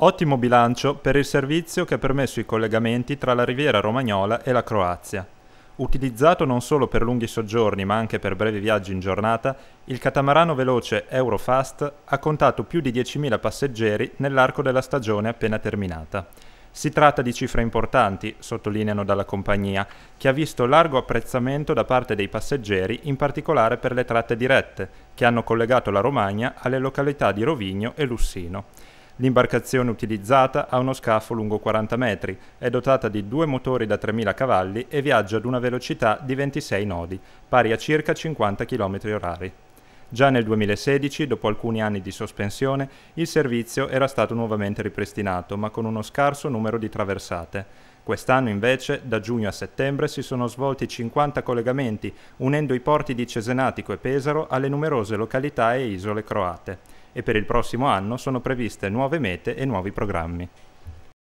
Ottimo bilancio per il servizio che ha permesso i collegamenti tra la riviera romagnola e la Croazia. Utilizzato non solo per lunghi soggiorni ma anche per brevi viaggi in giornata, il catamarano veloce Eurofast ha contato più di 10.000 passeggeri nell'arco della stagione appena terminata. Si tratta di cifre importanti, sottolineano dalla compagnia, che ha visto largo apprezzamento da parte dei passeggeri, in particolare per le tratte dirette, che hanno collegato la Romagna alle località di Rovigno e Lussino. L'imbarcazione utilizzata ha uno scafo lungo 40 metri, è dotata di due motori da 3000 cavalli e viaggia ad una velocità di 26 nodi, pari a circa 50 km orari. Già nel 2016, dopo alcuni anni di sospensione, il servizio era stato nuovamente ripristinato, ma con uno scarso numero di traversate. Quest'anno invece, da giugno a settembre, si sono svolti 50 collegamenti, unendo i porti di Cesenatico e Pesaro alle numerose località e isole croate e per il prossimo anno sono previste nuove mete e nuovi programmi.